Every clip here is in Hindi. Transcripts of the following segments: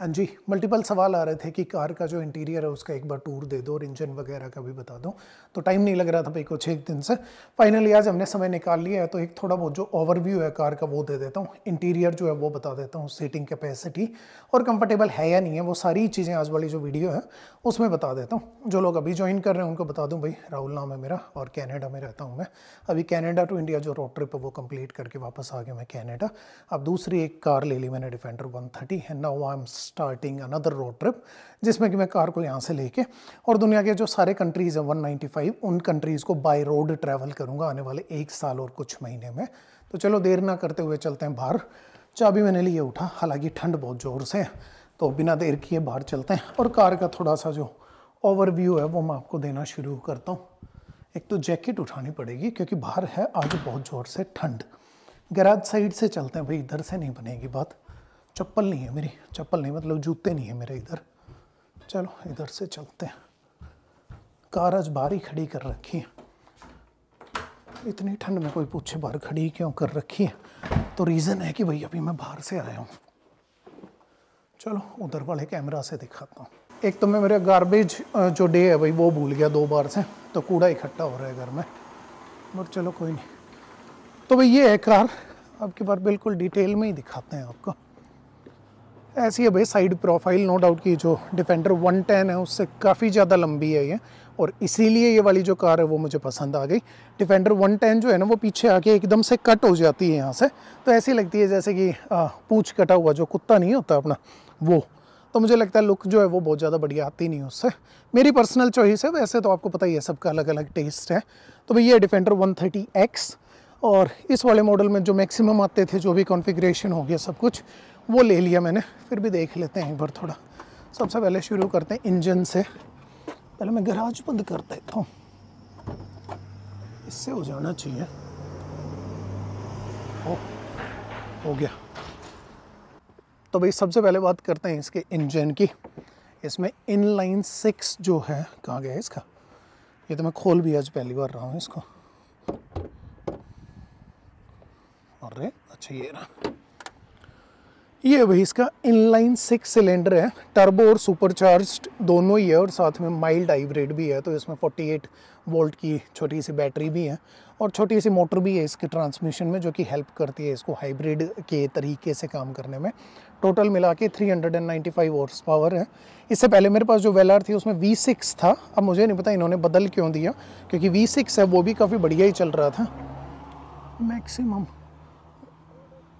हाँ जी मल्टीपल सवाल आ रहे थे कि कार का जो इंटीरियर है उसका एक बार टूर दे दो और इंजन वगैरह का भी बता दो तो टाइम नहीं लग रहा था भाई कुछ एक दिन से फाइनली आज हमने समय निकाल लिया है तो एक थोड़ा बहुत जो ओवरव्यू है कार का वो दे देता हूँ इंटीरियर जो है वो बता देता हूँ सीटिंग कैपेसिटी और कंफर्टेबल है या नहीं है वो सारी चीज़ें आज वाली जो वीडियो है उसमें बता देता हूँ जो लोग अभी ज्वाइन कर रहे हैं उनको बता दूँ भाई राहुल नाम है मेरा और कैनेडा में रहता हूँ मैं अभी कैनेडा टू इंडिया जो रोड ट्रिप है वो कम्प्लीट करके वापस आ गया मैं कैनेडा अब दूसरी एक कार ले ली मैंने Defender one thirty and now I am starting another road trip जिसमें कि मैं कार को यहाँ से लेके और दुनिया के जो सारे कंट्रीज़ हैं 195 उन कंट्रीज़ को बाय रोड ट्रैवल करूँगा आने वाले एक साल और कुछ महीने में तो चलो देर ना करते हुए चलते हैं बाहर चाबी मैंने लिए उठा हालांकि ठंड बहुत ज़ोर से है तो बिना देर किए बाहर चलते हैं और कार का थोड़ा सा जो ओवरव्यू है वो मैं आपको देना शुरू करता हूँ एक तो जैकेट उठानी पड़ेगी क्योंकि बाहर है आज बहुत ज़ोर से ठंड गराज साइड से चलते हैं भाई इधर से नहीं बनेगी बात चप्पल नहीं है मेरी चप्पल नहीं मतलब जूते नहीं है मेरे इधर चलो इधर से चलते हैं कार आज बाहर ही खड़ी कर रखी है इतनी ठंड में कोई पूछे बाहर खड़ी क्यों कर रखी है तो रीज़न है कि भाई अभी मैं बाहर से आया हूँ चलो उधर वाले कैमरा से दिखाता हूँ एक तो मैं मेरा गार्बेज जो डे है भाई वो भूल गया दो बार से तो कूड़ा इकट्ठा हो रहा है घर में बट चलो कोई नहीं तो भाई ये है कार आपकी बार बिल्कुल डिटेल में ही दिखाते हैं आपको ऐसी है भाई साइड प्रोफाइल नो डाउट की जो डिफेंडर 110 है उससे काफ़ी ज़्यादा लंबी है ये और इसीलिए ये वाली जो कार है वो मुझे पसंद आ गई डिफेंडर 110 जो है ना वो पीछे आके एकदम से कट हो जाती है यहाँ से तो ऐसी लगती है जैसे कि पूछ कटा हुआ जो कुत्ता नहीं होता अपना वो तो मुझे लगता है लुक जो है वो बहुत ज़्यादा बढ़िया आती नहीं उससे मेरी पर्सनल चॉइस है वैसे तो आपको पता ही है सबका अलग अलग टेस्ट है तो भैया ये डिफेंडर वन और इस वाले मॉडल में जो मैक्सिमम आते थे जो भी कॉन्फिग्रेशन हो गया सब कुछ वो ले लिया मैंने फिर भी देख लेते हैं एक बार थोड़ा सबसे पहले शुरू करते हैं इंजन से पहले मैं गराज बंद कर देता हूँ इससे हो जाना चाहिए हो हो गया तो भाई सबसे पहले बात करते हैं इसके इंजन की इसमें इन लाइन सिक्स जो है कहाँ गया इसका ये तो मैं खोल भी आज पहली बार रहा हूँ इसको अरे अच्छा ये रहा ये भाई इसका इनलाइन सिक्स सिलेंडर है टर्बो और सुपरचार्ज्ड दोनों ही है और साथ में माइल्ड हाइब्रिड भी है तो इसमें 48 वोल्ट की छोटी सी बैटरी भी है और छोटी सी मोटर भी है इसके ट्रांसमिशन में जो कि हेल्प करती है इसको हाइब्रिड के तरीके से काम करने में टोटल मिला के थ्री हंड्रेड हॉर्स पावर है इससे पहले मेरे पास जो वेलर थी उसमें वी सिक्स था अब मुझे नहीं पता इन्होंने बदल क्यों दिया क्योंकि वी सिक्स है वो भी काफ़ी बढ़िया ही चल रहा था मैक्सिमम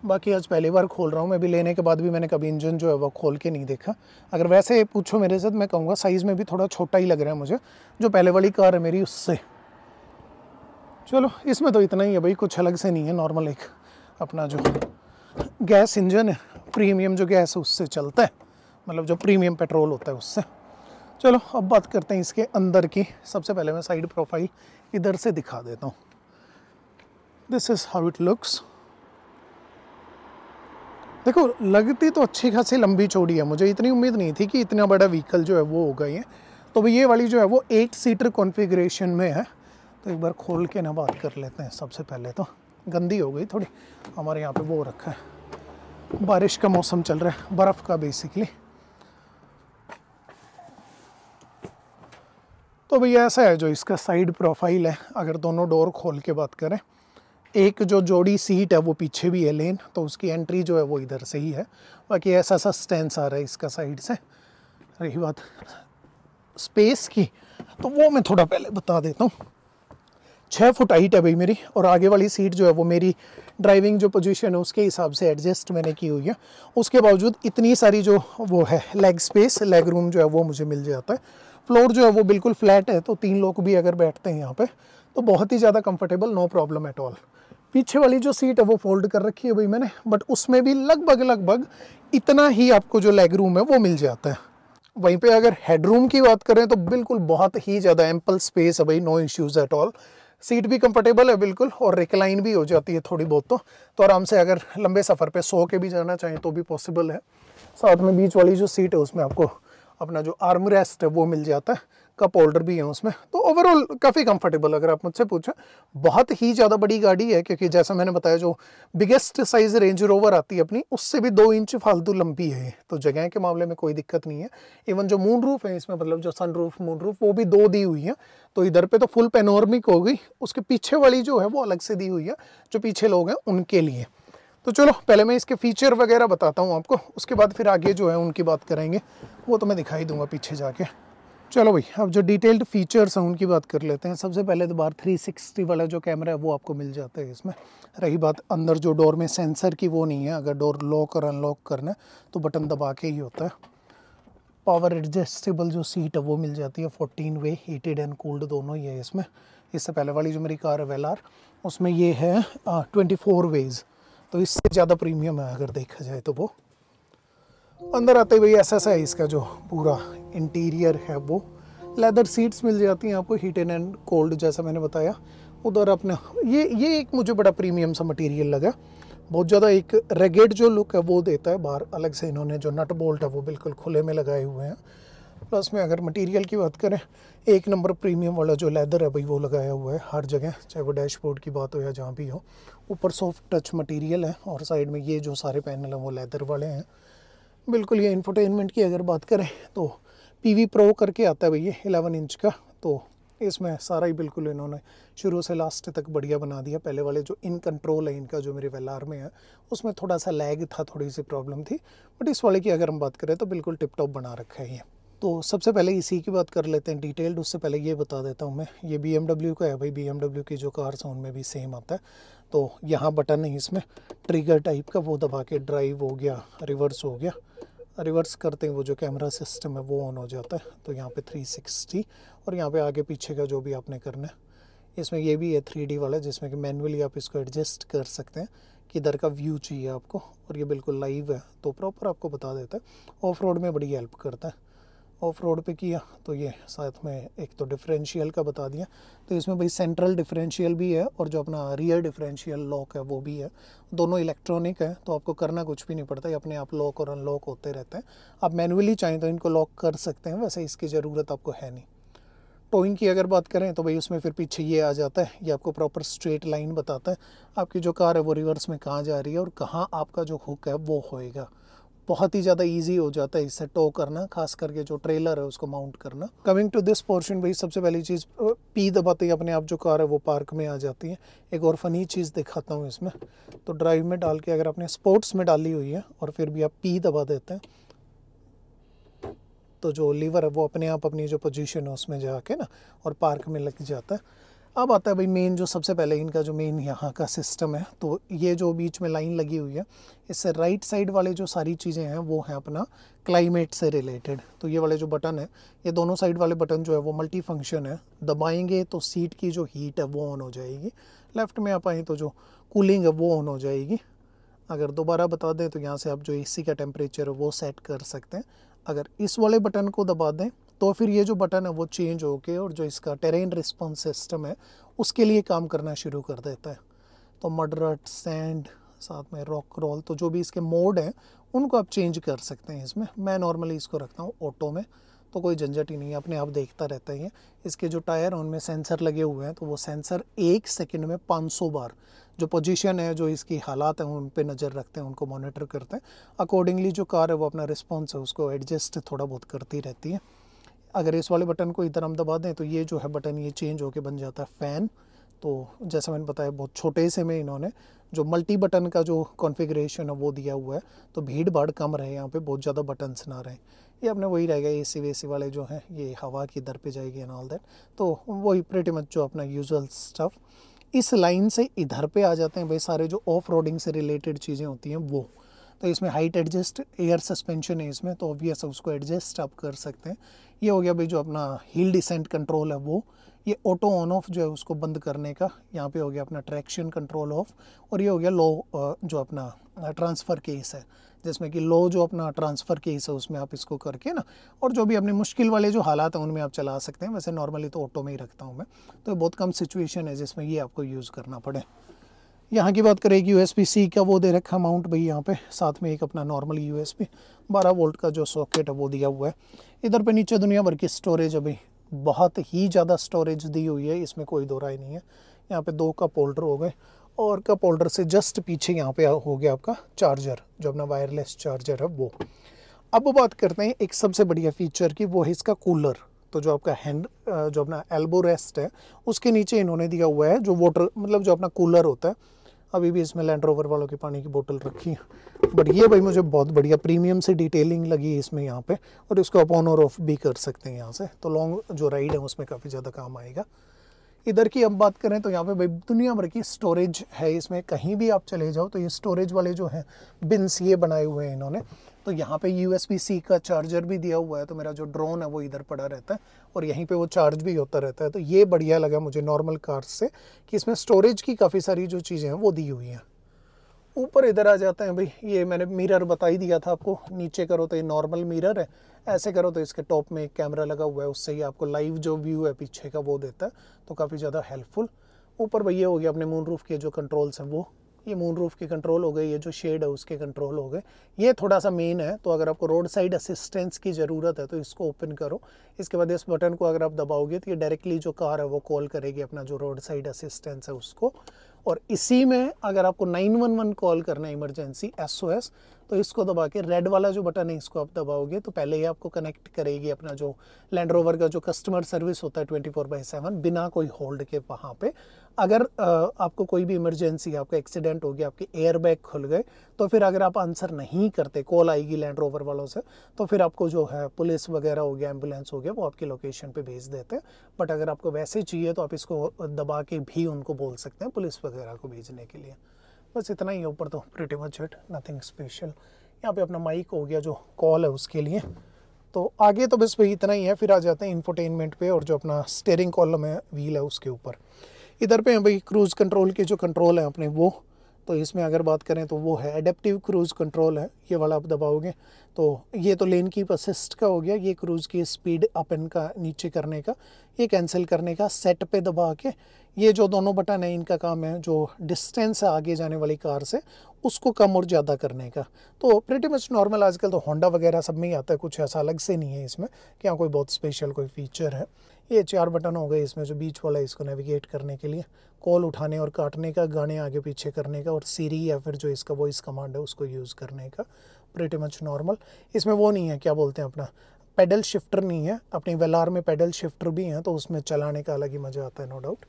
बाकी आज पहली बार खोल रहा हूँ मैं भी लेने के बाद भी मैंने कभी इंजन जो है वो खोल के नहीं देखा अगर वैसे पूछो मेरे साथ मैं कहूँगा साइज़ में भी थोड़ा छोटा ही लग रहा है मुझे जो पहले वाली कार है मेरी उससे चलो इसमें तो इतना ही है भाई कुछ अलग से नहीं है नॉर्मल एक अपना जो गैस इंजन है प्रीमियम जो गैस है उससे चलता है मतलब जो प्रीमियम पेट्रोल होता है उससे चलो अब बात करते हैं इसके अंदर की सबसे पहले मैं साइड प्रोफाइल इधर से दिखा देता हूँ this is how it looks देखो लगती तो अच्छी खासी लंबी चौड़ी है मुझे इतनी उम्मीद नहीं थी कि इतना बड़ा व्हीकल जो है वो होगा है तो ये वाली जो है वो एट सीटर कॉन्फ़िगरेशन में है तो एक बार खोल के ना बात कर लेते हैं सबसे पहले तो गंदी हो गई थोड़ी हमारे यहाँ पे वो रखा है बारिश का मौसम चल रहा है बर्फ़ का बेसिकली तो भैया ऐसा है जो इसका साइड प्रोफाइल है अगर दोनों डोर खोल के बात करें एक जो जोड़ी सीट है वो पीछे भी है लेन तो उसकी एंट्री जो है वो इधर से ही है बाकी ऐसा सा स्टैंड आ रहा है इसका साइड से रही बात स्पेस की तो वो मैं थोड़ा पहले बता देता हूँ छः फुट हाइट है भाई मेरी और आगे वाली सीट जो है वो मेरी ड्राइविंग जो पोजीशन है उसके हिसाब से एडजस्ट मैंने की हुई है उसके बावजूद इतनी सारी जो वो है लेग स्पेस लेग रूम जो है वो मुझे मिल जाता है फ्लोर जो है वो बिल्कुल फ्लैट है तो तीन लोग भी अगर बैठते हैं यहाँ पर तो बहुत ही ज़्यादा comfortable no problem at all पीछे वाली जो सीट है वो फोल्ड कर रखी है भाई मैंने बट उसमें भी लगभग लगभग इतना ही आपको जो लेग रूम है वो मिल जाता है वहीं पे अगर हेडरूम की बात करें तो बिल्कुल बहुत ही ज़्यादा एम्पल स्पेस है भाई no issues at all seat भी कंफर्टेबल है बिल्कुल और रिक्लाइन भी हो जाती है थोड़ी बहुत तो तो आराम से अगर लंबे सफ़र पे सो के भी जाना चाहें तो भी पॉसिबल है साथ में बीच वाली जो सीट है उसमें आपको अपना जो आर्म रेस्ट है वो मिल जाता है कप होल्डर भी है उसमें तो ओवरऑल काफ़ी कंफर्टेबल अगर आप मुझसे पूछें बहुत ही ज़्यादा बड़ी गाड़ी है क्योंकि जैसा मैंने बताया जो बिगेस्ट साइज रेंज रोवर आती है अपनी उससे भी दो इंच फालतू लंबी है तो जगह के मामले में कोई दिक्कत नहीं है इवन जो मून रूफ है इसमें मतलब जो सन रूफ मून रूफ वो भी दो दी हुई है तो इधर पर तो फुल पेनोरमिक हो गई उसके पीछे वाली जो है वो अलग से दी हुई है जो पीछे लोग हैं उनके लिए तो चलो पहले मैं इसके फीचर वगैरह बताता हूँ आपको उसके बाद फिर आगे जो है उनकी बात करेंगे वो तो मैं दिखाई दूंगा पीछे जाके चलो भाई अब जो डिटेल्ड फीचर्स हैं उनकी बात कर लेते हैं सबसे पहले तो बाहर 360 वाला जो कैमरा है वो आपको मिल जाता है इसमें रही बात अंदर जो डोर में सेंसर की वो नहीं है अगर डोर लॉक और अनलॉक करना है तो बटन दबा के ही होता है पावर एडजस्टेबल जो सीट है वो मिल जाती है 14 वे हीटेड एंड कोल्ड दोनों ही है इसमें इससे पहले वाली जो मेरी कार है वेल उसमें ये है ट्वेंटी फोर वेज तो इससे ज़्यादा प्रीमियम है अगर देखा जाए तो वो अंदर आते ही भाई ऐसा सा है इसका जो पूरा इंटीरियर है वो लेदर सीट्स मिल जाती हैं आपको हीट एंड एंड कोल्ड जैसा मैंने बताया उधर अपना ये ये एक मुझे बड़ा प्रीमियम सा मटेरियल लगा बहुत ज़्यादा एक रेगेड जो लुक है वो देता है बाहर अलग से इन्होंने जो नट बोल्ट है वो बिल्कुल खुले में लगाए हुए हैं प्लस में अगर मटेरियल की बात करें एक नंबर प्रीमियम वाला जो लेदर है भाई वो लगाया हुआ है हर जगह चाहे वो डैशबोर्ड की बात हो या जहाँ भी हो ऊपर सॉफ्ट टच मटेरियल है और साइड में ये जो सारे पैनल हैं वो लेदर वाले हैं बिल्कुल ये इन्फोटेनमेंट की अगर बात करें तो पी वी प्रो करके आता है भैया एलेवन इंच का तो इसमें सारा ही बिल्कुल इन्होंने शुरू से लास्ट तक बढ़िया बना दिया पहले वाले जो इन कंट्रोल है इनका जो मेरे वेलार में है उसमें थोड़ा सा लैग था थोड़ी सी प्रॉब्लम थी बट इस वाले की अगर हम बात करें तो बिल्कुल टिप टॉप बना रखा है ये तो सबसे पहले इसी की बात कर लेते हैं डिटेल्ड उससे पहले ये बता देता हूँ मैं ये बी का है भाई बी की जो कार्स हैं उनमें भी सेम आता है तो यहाँ बटन है इसमें ट्रिगर टाइप का वो दबा के ड्राइव हो गया रिवर्स हो गया रिवर्स करते हैं वो जो कैमरा सिस्टम है वो ऑन हो जाता है तो यहाँ पे 360 और यहाँ पे आगे पीछे का जो भी आपने करना है इसमें ये भी है थ्री वाला जिसमें कि मैनुअली आप इसको एडजस्ट कर सकते हैं किधर का व्यू चाहिए आपको और ये बिल्कुल लाइव है तो प्रॉपर आपको बता देता है ऑफ रोड में बड़ी हेल्प करता है ऑफ रोड पे किया तो ये साथ में एक तो डिफरेंशियल का बता दिया तो इसमें भाई सेंट्रल डिफरेंशियल भी है और जो अपना रियर डिफरेंशियल लॉक है वो भी है दोनों इलेक्ट्रॉनिक है तो आपको करना कुछ भी नहीं पड़ता ये अपने आप लॉक और अनलॉक होते रहते हैं आप मैनुअली चाहें तो इनको लॉक कर सकते हैं वैसे इसकी ज़रूरत आपको है नहीं टोइंग की अगर बात करें तो भाई उसमें फिर पीछे ये आ जाता है ये आपको प्रॉपर स्ट्रेट लाइन बताता है आपकी जो कार है वो रिवर्स में कहाँ जा रही है और कहाँ आपका जो हुक है वो होएगा बहुत ही ज़्यादा ईजी हो जाता है इससे टो करना खास करके जो ट्रेलर है उसको माउंट करना कमिंग टू दिस पोर्शन भाई सबसे पहली चीज़ पी दबाते ही अपने आप जो कार है वो पार्क में आ जाती है एक और फनी चीज़ दिखाता हूँ इसमें तो ड्राइव में डाल के अगर आपने स्पोर्ट्स में डाली हुई है और फिर भी आप पी दबा देते हैं तो जो लीवर है वो अपने आप अपनी जो पोजिशन है उसमें जाके ना और पार्क में लग जाता है अब आता है भाई मेन जो सबसे पहले इनका जो मेन यहाँ का सिस्टम है तो ये जो बीच में लाइन लगी हुई है इससे राइट साइड वाले जो सारी चीज़ें हैं वो हैं अपना क्लाइमेट से रिलेटेड तो ये वाले जो बटन है ये दोनों साइड वाले बटन जो है वो मल्टी फंक्शन है दबाएंगे तो सीट की जो हीट है वो ऑन हो जाएगी लेफ्ट में आप आएँ तो जो कूलिंग है वो ऑन हो जाएगी अगर दोबारा बता दें तो यहाँ से आप जो ए का टेम्परेचर है वो सेट कर सकते हैं अगर इस वाले बटन को दबा दें तो फिर ये जो बटन है वो चेंज होके और जो इसका टेरेन रिस्पॉन्स सिस्टम है उसके लिए काम करना शुरू कर देता है तो मडरट सैंड साथ में रॉक रोल तो जो भी इसके मोड हैं उनको आप चेंज कर सकते हैं इसमें मैं नॉर्मली इसको रखता हूँ ऑटो में तो कोई झंझट ही नहीं है अपने आप देखता रहता ही है इसके जो टायर हैं उनमें सेंसर लगे हुए हैं तो वो सेंसर एक सेकंड में 500 बार जो पोजीशन है जो इसकी हालात हैं उन पर नज़र रखते हैं उनको मॉनिटर करते हैं अकॉर्डिंगली जो कार है वो अपना रिस्पॉन्स है उसको एडजस्ट थोड़ा बहुत करती रहती है अगर इस वाले बटन को इधर हम दबा दें तो ये जो है बटन ये चेंज होके बन जाता है फ़ैन तो जैसा मैंने बताया बहुत छोटे से में इन्होंने जो मल्टी बटन का जो कॉन्फ़िगरेशन है वो दिया हुआ है तो भीड़ भाड़ कम रहे यहाँ पे बहुत ज़्यादा बटन्स ना रहे ये अपने वही रहेगा ए सी वे सी वाले जो हैं ये हवा की दर पे जाएगी एंड ऑल दैट तो वही प्रेटी मच जो अपना यूजल स्टफ़ इस लाइन से इधर पे आ जाते हैं भाई सारे जो ऑफ रोडिंग से रिलेटेड चीज़ें होती हैं वो तो इसमें हाइट एडजस्ट एयर सस्पेंशन है इसमें तो ऑब्वियस उसको एडजस्ट आप कर सकते हैं ये हो गया भाई जो अपना हील डिसेंट कंट्रोल है वो ये ऑटो ऑन ऑफ जो है उसको बंद करने का यहाँ पे हो गया अपना ट्रैक्शन कंट्रोल ऑफ और ये हो गया लो जो अपना ट्रांसफ़र केस है जिसमें कि लो जो अपना ट्रांसफ़र केस है उसमें आप इसको करके ना और जो भी अपने मुश्किल वाले जो हालात हैं उनमें आप चला सकते हैं वैसे नॉर्मली तो ऑटो में ही रखता हूँ मैं तो बहुत कम सिचुएशन है जिसमें ये आपको यूज़ करना पड़े यहाँ की बात करें यू एस सी का वो दे रखा अमाउंट भाई यहाँ पे साथ में एक अपना नॉर्मल यू एस पी बारह वोल्ट का जो सॉकेट है वो दिया हुआ है इधर पे नीचे दुनिया भर की स्टोरेज अभी बहुत ही ज़्यादा स्टोरेज दी हुई है इसमें कोई दो राय नहीं है यहाँ पे दो कप होल्डर हो गए और कप होल्डर से जस्ट पीछे यहाँ पे हो गया आपका चार्जर जो अपना वायरलेस चार्जर है वो अब बात करते हैं एक सबसे बढ़िया फीचर की वो है इसका कूलर तो जो आपका हैंड जो अपना एल्बो रेस्ट है उसके नीचे इन्होंने दिया हुआ है जो वाटर मतलब जो अपना कूलर होता है अभी भी इसमें लैंड रोवर वालों की पानी की बोतल रखी है बट ये भाई मुझे बहुत बढ़िया प्रीमियम से डिटेलिंग लगी इसमें यहाँ पे और इसको आप ऑन और ऑफ भी कर सकते हैं यहाँ से तो लॉन्ग जो राइड है उसमें काफ़ी ज़्यादा काम आएगा इधर की अब बात करें तो यहाँ पे भाई दुनिया भर की स्टोरेज है इसमें कहीं भी आप चले जाओ तो ये स्टोरेज वाले जो हैं बिन्स ये बनाए हुए हैं इन्होंने तो यहाँ पे यू सी का चार्जर भी दिया हुआ है तो मेरा जो ड्रोन है वो इधर पड़ा रहता है और यहीं पे वो चार्ज भी होता रहता है तो ये बढ़िया लगा मुझे नॉर्मल कार से कि इसमें स्टोरेज की काफ़ी सारी जो चीज़ें हैं वो दी हुई हैं ऊपर इधर आ जाते हैं भाई ये मैंने मिरर बता ही दिया था आपको नीचे करो तो ये नॉर्मल मिरर है ऐसे करो तो इसके टॉप में एक कैमरा लगा हुआ है उससे ही आपको लाइव जो व्यू है पीछे का वो देता है तो काफ़ी ज़्यादा हेल्पफुल ऊपर भैया हो गया अपने मून रूफ के जो कंट्रोल्स हैं वो ये मून रूफ के कंट्रोल हो गए ये जो शेड है उसके कंट्रोल हो गए ये थोड़ा सा मेन है तो अगर आपको रोड साइड असिस्टेंस की ज़रूरत है तो इसको ओपन करो इसके बाद इस बटन को अगर आप दबाओगे तो ये डायरेक्टली जो कार है वो कॉल करेगी अपना जो रोड साइड असिस्टेंस है उसको और इसी में अगर आपको 911 कॉल करना है इमरजेंसी एस तो इसको दबा के रेड वाला जो बटन है इसको आप दबाओगे तो पहले ही आपको कनेक्ट करेगी अपना जो लैंड रोवर का जो कस्टमर सर्विस होता है ट्वेंटी फोर बाई सेवन बिना कोई होल्ड के वहाँ पे अगर आपको कोई भी इमरजेंसी आपका एक्सीडेंट हो गया आपके एयरबैग खुल गए तो फिर अगर आप आंसर नहीं करते कॉल आएगी लैंड रोवर वालों से तो फिर आपको जो है पुलिस वगैरह हो गया एम्बुलेंस हो गया वो आपकी लोकेशन पे भेज देते हैं बट अगर आपको वैसे चाहिए तो आप इसको दबा के भी उनको बोल सकते हैं पुलिस वगैरह को भेजने के लिए बस इतना ही ऊपर तो pretty much it nothing special यहाँ पे अपना माइक हो गया जो कॉल है उसके लिए तो आगे तो बस वही इतना ही है फिर आ जाते हैं इंफोटेनमेंट पे और जो अपना स्टेयरिंग कॉलम है व्हील है उसके ऊपर इधर पे हैं भाई क्रूज़ कंट्रोल के जो कंट्रोल हैं अपने वो तो इसमें अगर बात करें तो वो है एडेप्टिव क्रूज़ कंट्रोल है ये वाला आप दबाओगे तो ये तो लेन कीप असिस्ट का हो गया ये क्रूज़ की स्पीड अप एंड का नीचे करने का ये कैंसिल करने का सेट पे दबा के ये जो दोनों बटन है इनका काम है जो डिस्टेंस है आगे जाने वाली कार से उसको कम और ज़्यादा करने का तो प्रेटी मच नॉर्मल आजकल तो होंडा वगैरह सब में ही आता है कुछ ऐसा अलग से नहीं है इसमें कि हाँ कोई बहुत स्पेशल कोई फीचर है ये चार बटन हो गए इसमें जो बीच वाला इसको नेविगेट करने के लिए कॉल उठाने और काटने का गाने आगे पीछे करने का और सीरी या फिर जो इसका वॉइस कमांड है उसको यूज़ करने का प्रेटी मच नॉर्मल इसमें वो नहीं है क्या बोलते हैं अपना पेडल शिफ्टर नहीं है अपनी वेलार में पेडल शिफ्टर भी हैं तो उसमें चलाने का अलग ही मज़ा आता है नो डाउट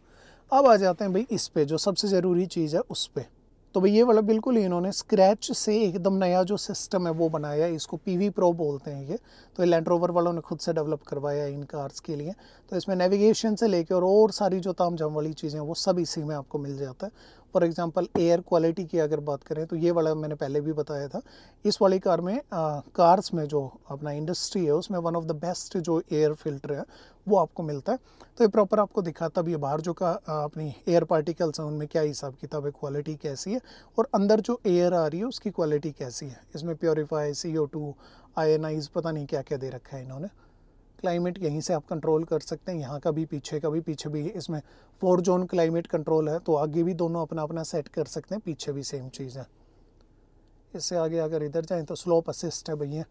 अब आ जाते हैं भाई इस पर जो सबसे ज़रूरी चीज़ है उस पर तो भाई ये वाला बिल्कुल इन्होंने स्क्रैच से एकदम नया जो सिस्टम है वो बनाया है इसको पी वी प्रो बोलते हैं ये तो लैंड रोवर वालों ने खुद से डेवलप करवाया है इन कार्स के लिए तो इसमें नेविगेशन से लेकर और और सारी जो ताम जम वाली चीज़ें वो सब इसी में आपको मिल जाता है फॉर एग्जांपल एयर क्वालिटी की अगर बात करें तो ये वाला मैंने पहले भी बताया था इस वाली कार में आ, कार्स में जो अपना इंडस्ट्री है उसमें वन ऑफ द बेस्ट जो एयर फिल्टर है वो आपको मिलता है तो ये प्रॉपर आपको दिखाता भी है बाहर जो का अपनी एयर पार्टिकल्स हैं उनमें क्या हिसाब किताब है क्वालिटी कैसी है और अंदर जो एयर आ रही है उसकी क्वालिटी कैसी है इसमें प्योरीफाई सी ओ टू पता नहीं क्या क्या दे रखा है इन्होंने क्लाइमेट यहीं से आप कंट्रोल कर सकते हैं यहाँ का भी पीछे का भी पीछे भी इसमें फोर जोन क्लाइमेट कंट्रोल है तो आगे भी दोनों अपना अपना सेट कर सकते हैं पीछे भी सेम चीज़ है इससे आगे अगर इधर जाएँ तो स्लोप असिस्ट है भैया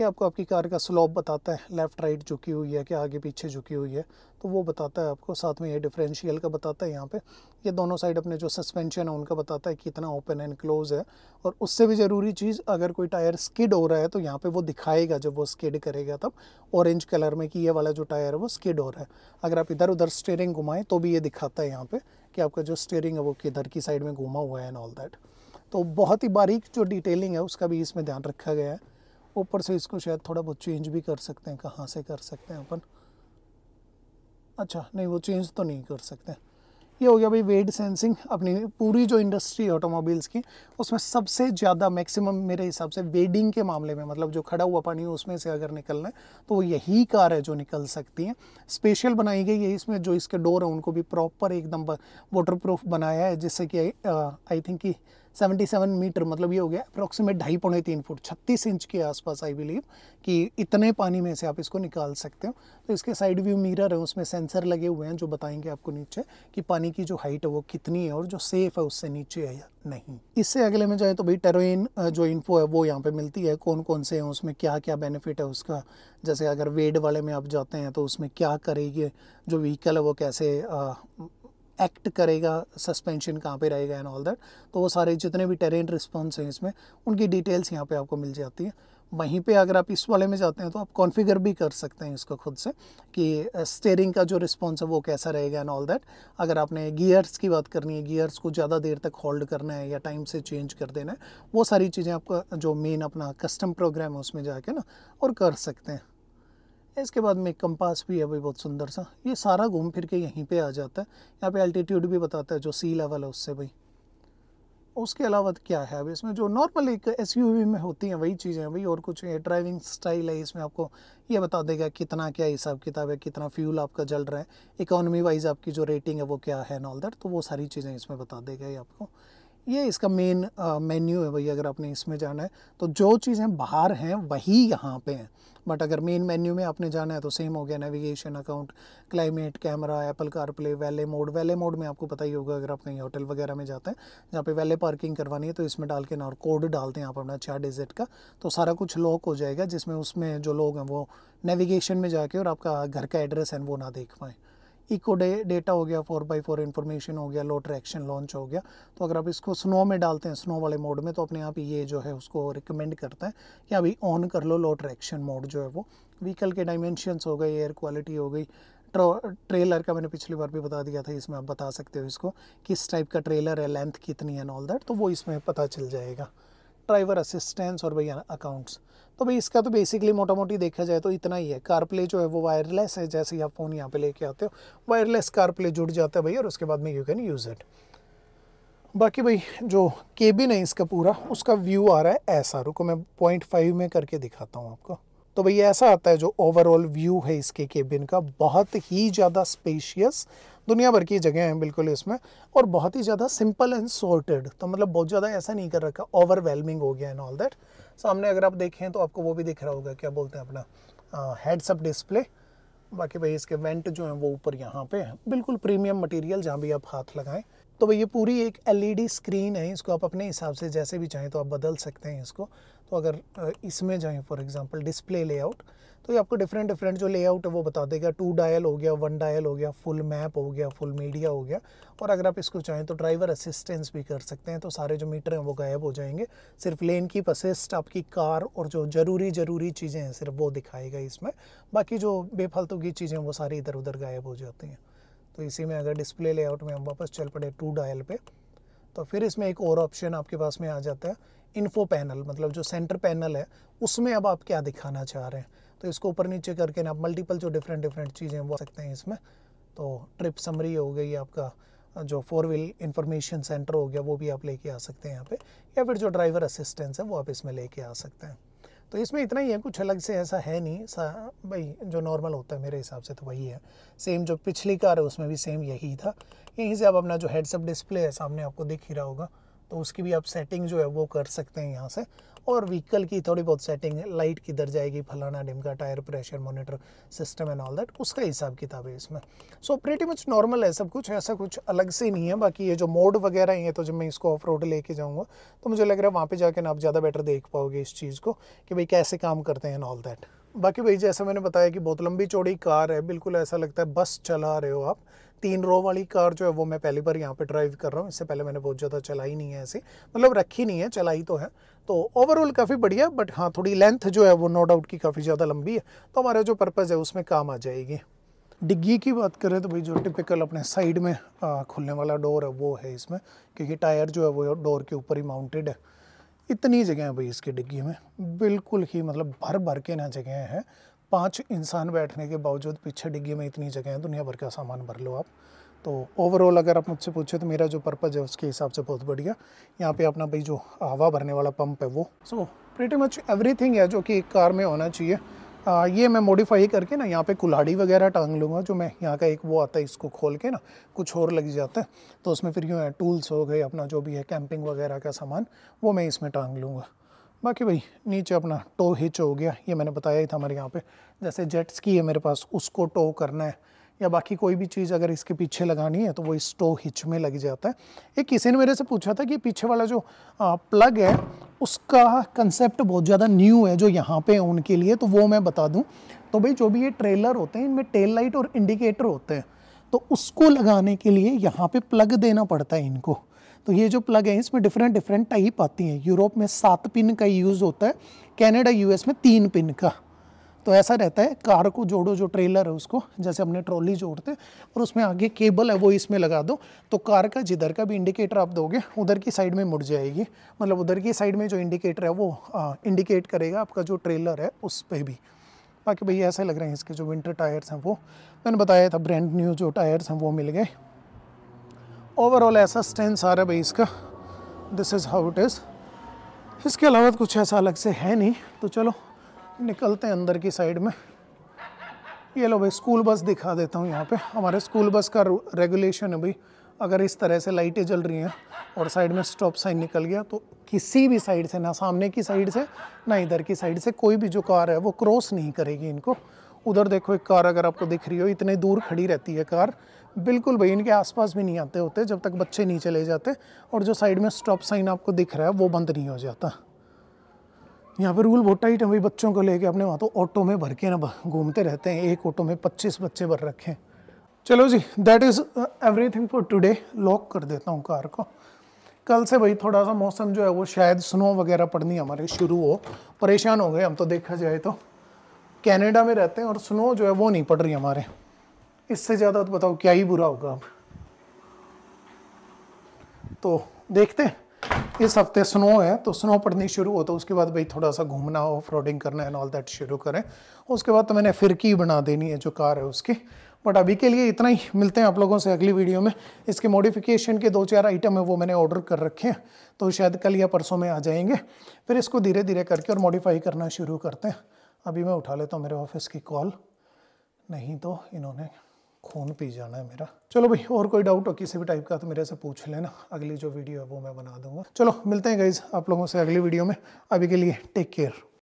ये आपको आपकी कार का स्लोप बताता है लेफ़्ट राइट झुकी हुई है कि आगे पीछे झुकी हुई है तो वो बताता है आपको साथ में ये डिफरेंशियल का बताता है यहाँ पे ये दोनों साइड अपने जो सस्पेंशन है उनका बताता है कितना ओपन एंड क्लोज है और उससे भी ज़रूरी चीज़ अगर कोई टायर स्किड हो रहा है तो यहाँ पर वो दिखाएगा जब वो स्किड करेगा तब ऑरेंज कलर में कि ये वाला जो टायर है वो स्किड हो रहा है अगर आप इधर उधर स्टेयरिंग घुमाएं तो भी ये दिखाता है यहाँ पर कि आपका जो स्टेयरिंग है वो किधर की साइड में घुमा हुआ है एंड ऑल दैट तो बहुत ही बारीक जो डिटेलिंग है उसका भी इसमें ध्यान रखा गया है ऊपर से इसको शायद थोड़ा बहुत चेंज भी कर सकते हैं कहाँ से कर सकते हैं अपन अच्छा नहीं वो चेंज तो नहीं कर सकते ये हो गया भाई वेट सेंसिंग अपनी पूरी जो इंडस्ट्री ऑटोमोबाइल्स की उसमें सबसे ज़्यादा मैक्सिमम मेरे हिसाब से वेडिंग के मामले में मतलब जो खड़ा हुआ पानी है उसमें से अगर निकलना है तो वो यही कार है जो निकल सकती है स्पेशल बनाई गई है इसमें जो इसके डोर है उनको भी प्रॉपर एकदम वाटर प्रूफ बनाया है जिससे कि आई थिंक कि 77 मीटर मतलब ये हो गया अप्रोक्सीमेट ढाई पौने तीन फुट 36 इंच के आसपास आई बिलीव कि इतने पानी में से आप इसको निकाल सकते हो तो इसके साइड व्यू मिरर है उसमें सेंसर लगे हुए हैं जो बताएंगे आपको नीचे कि पानी की जो हाइट है वो कितनी है और जो सेफ है उससे नीचे है या नहीं इससे अगले में जाए तो भाई टेरोइन जो इन्फो है वो यहाँ पे मिलती है कौन कौन से हैं उसमें क्या क्या बेनिफिट है उसका जैसे अगर वेड वाले में आप जाते हैं तो उसमें क्या करेगी जो व्हीकल है वो कैसे एक्ट करेगा सस्पेंशन कहाँ पे रहेगा एंड ऑल दैट तो वो सारे जितने भी टेरेन रिस्पॉन्स हैं इसमें उनकी डिटेल्स यहाँ पे आपको मिल जाती है वहीं पे अगर आप इस वाले में जाते हैं तो आप कॉन्फ़िगर भी कर सकते हैं इसको खुद से कि स्टेयरिंग का जो रिस्पॉन्स है वो कैसा रहेगा एंड ऑल दैट अगर आपने गियर्स की बात करनी है गियर्स को ज़्यादा देर तक होल्ड करना है या टाइम से चेंज कर देना है वो सारी चीज़ें आपका जो मेन अपना कस्टम प्रोग्राम है उसमें जाके ना और कर सकते हैं इसके बाद में एक कंपास भी है भाई बहुत सुंदर सा ये सारा घूम फिर के यहीं पे आ जाता है यहाँ पे एल्टीट्यूड भी बताता है जो सी लेवल है उससे भाई उसके अलावा क्या है अभी इसमें जो नॉर्मल एक एस में होती हैं वही चीज़ें हैं भाई और कुछ ड्राइविंग स्टाइल है इसमें आपको ये बता देगा कितना क्या हिसाब किताब है कितना फ्यूल आपका जल रहा है इकोनॉमी वाइज आपकी जो रेटिंग है वो क्या है नॉल दैट तो वो सारी चीज़ें इसमें बता देगा ये आपको ये इसका मेन मेन्यू uh, है भाई अगर आपने इसमें जाना है तो जो चीज़ें बाहर हैं वही यहाँ पे हैं बट अगर मेन मेन्यू में आपने जाना है तो सेम हो गया navigation account climate camera Apple car play valet mode valet mode में आपको पता ही होगा अगर आप कहीं होटल वगैरह में जाते हैं जहाँ पे वैले पार्किंग करवानी है तो इसमें डाल के ना और कोड डालते हैं आप अपना चार डिजिट का तो सारा कुछ लॉक हो जाएगा जिसमें उसमें जो लोग हैं वो नेविगेशन में जाके और आपका घर का एड्रेस है वो ना देख पाएँ इको डे डेटा हो गया फोर बाई फोर इन्फॉर्मेशन हो गया लो ट्रैक्शन लॉन्च हो गया तो अगर आप इसको स्नो में डालते हैं स्नो वाले मोड में तो अपने आप ये जो है उसको रिकमेंड करता है कि अभी ऑन कर लो लो ट्रैक्शन मोड जो है वो व्हीकल के डायमेंशनस हो गए एयर क्वालिटी हो गई ट्रेलर का मैंने पिछली बार भी बता दिया था इसमें आप बता सकते हो इसको किस टाइप का ट्रेलर है लेंथ कितनी है ऑल दैट तो वो इसमें पता चल जाएगा ड्राइवर असिस्टेंस और भैया अकाउंट्स तो भाई इसका तो बेसिकली मोटा मोटी देखा जाए तो इतना ही है कारप्ले जो है वो वायरलेस है जैसे ही आप फ़ोन यहाँ पे लेके आते हो वायरलेस कारप्ले जुड़ जाता है भाई और उसके बाद में यू कैन यूज़ इट बाकी भाई जो केबिन है इसका पूरा उसका व्यू आ रहा है ऐसा रुको मैं पॉइंट फाइव में करके दिखाता हूँ आपको तो भाई ऐसा आता है जो ओवरऑल व्यू है इसके केबिन का बहुत ही ज़्यादा स्पेशियस दुनिया भर की जगह हैं बिल्कुल इसमें और बहुत ही ज़्यादा सिंपल एंड सॉर्टेड तो मतलब बहुत ज़्यादा ऐसा नहीं कर रखा ओवरवेलमिंग हो गया एंड ऑल दैट सामने अगर आप देखें तो आपको वो भी दिख रहा होगा क्या बोलते हैं अपना हेडसअप डिस्प्ले बाकी भाई इसके वेंट जो हैं वो ऊपर यहाँ पे हैं बिल्कुल प्रीमियम मटेरियल जहाँ भी आप हाथ लगाएं तो भाई ये पूरी एक एलईडी स्क्रीन e है इसको आप अपने हिसाब से जैसे भी चाहें तो आप बदल सकते हैं इसको तो अगर इसमें जाएं फॉर एग्ज़ाम्पल डिस्प्ले लेआउट तो ये आपको डिफरेंट डिफरेंट जो लेआउट है वो बता देगा टू डायल हो गया वन डायल हो गया फुल मैप हो गया फुल मीडिया हो गया और अगर आप इसको चाहें तो ड्राइवर असिस्टेंस भी कर सकते हैं तो सारे जो मीटर हैं वो गायब हो जाएंगे सिर्फ लेन कीप असिस्ट आपकी कार और जो ज़रूरी ज़रूरी चीज़ें हैं सिर्फ वो दिखाएगा इसमें बाकी जो बेफालतू की चीज़ें वो सारी इधर उधर गायब हो जाती हैं तो इसी में अगर डिस्प्ले लेआउट में हम वापस चल पड़े टू डायल पर तो फिर इसमें एक और ऑप्शन आपके पास में आ जाता है इन्फो पैनल मतलब जो सेंटर पैनल है उसमें अब आप क्या दिखाना चाह रहे हैं तो इसको ऊपर नीचे करके ना आप मल्टीपल जो डिफरेंट डिफरेंट चीज़ें वो सकते हैं इसमें तो ट्रिप समरी हो गई आपका जो फोर व्हील इंफॉर्मेशन सेंटर हो गया वो भी आप लेके आ सकते हैं यहाँ पे या फिर जो ड्राइवर असिस्टेंस है वो आप इसमें लेके आ सकते हैं तो इसमें इतना ही है कुछ अलग से ऐसा है नहीं सा भाई जो नॉर्मल होता है मेरे हिसाब से तो वही है सेम जो पिछली कार है उसमें भी सेम यही था यहीं से आप अपना जो हेडसअप डिस्प्ले है सामने आपको दिख ही रहा होगा तो उसकी भी आप सेटिंग जो है वो कर सकते हैं यहाँ से और व्हीकल की थोड़ी बहुत सेटिंग लाइट किधर जाएगी फलाना डिमका tyre pressure monitor system and all that उसका हिसाब किताब है इसमें सो प्रेटी मच नॉर्मल है सब कुछ ऐसा कुछ अलग से नहीं है बाकी ये जो मोड वगैरह हैं तो जब मैं इसको ऑफ रोड लेके जाऊँगा तो मुझे लग रहा है वहाँ पर जाकर आप ज़्यादा बेटर देख पाओगे इस चीज़ को कि भाई कैसे काम करते हैं ऑल दैट बाकी भाई जैसा मैंने बताया कि बहुत लंबी चौड़ी कार है बिल्कुल ऐसा लगता है बस चला रहे हो आप तीन रो वाली कार जो है वो मैं पहली बार यहाँ पे ड्राइव कर रहा हूँ इससे पहले मैंने बहुत ज़्यादा चलाई नहीं है ऐसी मतलब रखी नहीं है चलाई तो है तो ओवरऑल काफ़ी बढ़िया बट हाँ थोड़ी लेंथ जो है वो नो डाउट की काफ़ी ज़्यादा लंबी है तो हमारा जो पर्पज़ है उसमें काम आ जाएगी डिग्गी की बात करें तो भाई जो टिपिकल अपने साइड में आ, खुलने वाला डोर है वो है इसमें क्योंकि टायर जो है वो डोर के ऊपर ही माउंटेड है इतनी जगह है भाई इसकी डिग्गी में बिल्कुल ही मतलब भर भर के ना जगह हैं पाँच इंसान बैठने के बावजूद पीछे डिग्गी में इतनी जगह है दुनिया भर का सामान भर लो आप तो ओवरऑल अगर आप मुझसे पूछे तो मेरा जो पर्पज़ है उसके हिसाब से बहुत बढ़िया यहाँ पे अपना भाई जो हवा भरने वाला पंप है वो सो प्रीटी मच एवरीथिंग है जो कि एक कार में होना चाहिए आ, ये मैं मॉडिफाई करके ना यहाँ पे कुल्हाड़ी वगैरह टांग लूँगा जो मैं यहाँ का एक वो आता है इसको खोल के ना कुछ और लग जाता है तो उसमें फिर यूँ टूल्स हो गए अपना जो भी है कैंपिंग वगैरह का सामान वो मैं इसमें टांग लूँगा बाकी भाई नीचे अपना टो हिच हो गया ये मैंने बताया ही था हमारे यहाँ पे जैसे जेट्स की है मेरे पास उसको टो करना है या बाकी कोई भी चीज़ अगर इसके पीछे लगानी है तो वो इस टो हिच में लग जाता है एक किसी ने मेरे से पूछा था कि पीछे वाला जो आ, प्लग है उसका कंसेप्ट बहुत ज़्यादा न्यू है जो यहाँ पे है उनके लिए तो वो मैं बता दूँ तो भाई जो भी ये ट्रेलर होते हैं इनमें टेल लाइट और इंडिकेटर होते हैं तो उसको लगाने के लिए यहाँ पर प्लग देना पड़ता है इनको तो ये जो प्लग है इसमें डिफरेंट डिफरेंट टाइप आती हैं यूरोप में सात पिन का यूज़ होता है कैनेडा यूएस में तीन पिन का तो ऐसा रहता है कार को जोड़ो जो ट्रेलर है उसको जैसे हमने ट्रॉली जोड़ते हैं और उसमें आगे केबल है वो इसमें लगा दो तो कार का जिधर का भी इंडिकेटर आप दोगे उधर की साइड में मुड़ जाएगी मतलब उधर की साइड में जो इंडिकेटर है वो आ, इंडिकेट करेगा आपका जो ट्रेलर है उस पर भी बाकी भैया ऐसे लग रहे हैं इसके जो विंटर टायर्स हैं वो मैंने बताया था ब्रांड न्यू जो टायर्स हैं वो मिल गए ओवरऑल ऐसा स्टेंस आ रहा है भाई इसका this is how it is इसके अलावा कुछ ऐसा अलग से है नहीं तो चलो निकलते हैं अंदर की साइड में ये लो भाई स्कूल बस दिखा देता हूँ यहाँ पे हमारे स्कूल बस का रेगुलेशन है भाई अगर इस तरह से लाइटें जल रही हैं और साइड में स्टॉप साइन निकल गया तो किसी भी साइड से ना सामने की साइड से ना इधर की साइड से कोई भी जो कार है वो क्रॉस नहीं करेगी इनको उधर देखो एक कार अगर आपको दिख रही हो इतने दूर खड़ी रहती है कार बिल्कुल भाई इनके आसपास भी नहीं आते होते जब तक बच्चे नहीं चले जाते और जो साइड में स्टॉप साइन आपको दिख रहा है वो बंद नहीं हो जाता यहाँ पर रूल बहुत टाइट है भाई बच्चों को लेके अपने वहाँ तो ऑटो में भर के ना घूमते रहते हैं एक ऑटो में पच्चीस बच्चे भर रखे हैं चलो जी that is thing for today lock कर देता हूँ कार को कल से भाई थोड़ा सा मौसम जो है वो शायद स्नो वगैरह पड़नी हमारे शुरू हो परेशान हो गए हम तो देखा जाए तो कनाडा में रहते हैं और स्नो जो है वो नहीं पड़ रही हमारे इससे ज़्यादा तो बताओ क्या ही बुरा होगा अब तो देखते हैं इस हफ्ते स्नो है तो स्नो पड़नी शुरू हो तो उसके बाद भाई थोड़ा सा घूमना हो फ्रॉडिंग करना एंड ऑल दैट शुरू करें उसके बाद तो मैंने फिरकी बना देनी है जो कार है उसकी बट अभी के लिए इतना ही मिलते हैं आप लोगों से अगली वीडियो में इसके मॉडिफिकेशन के दो चार आइटम है वो मैंने ऑर्डर कर रखे हैं तो शायद कल या परसों में आ जाएंगे फिर इसको धीरे धीरे करके और मॉडिफाई करना शुरू करते हैं अभी मैं उठा लेता हूँ मेरे ऑफिस की कॉल नहीं तो इन्होंने खून पी जाना है मेरा चलो भाई और कोई डाउट हो किसी भी टाइप का तो मेरे से पूछ लेना अगली जो वीडियो है वो मैं बना दूंगा चलो मिलते हैं गाइज आप लोगों से अगली वीडियो में अभी के लिए टेक केयर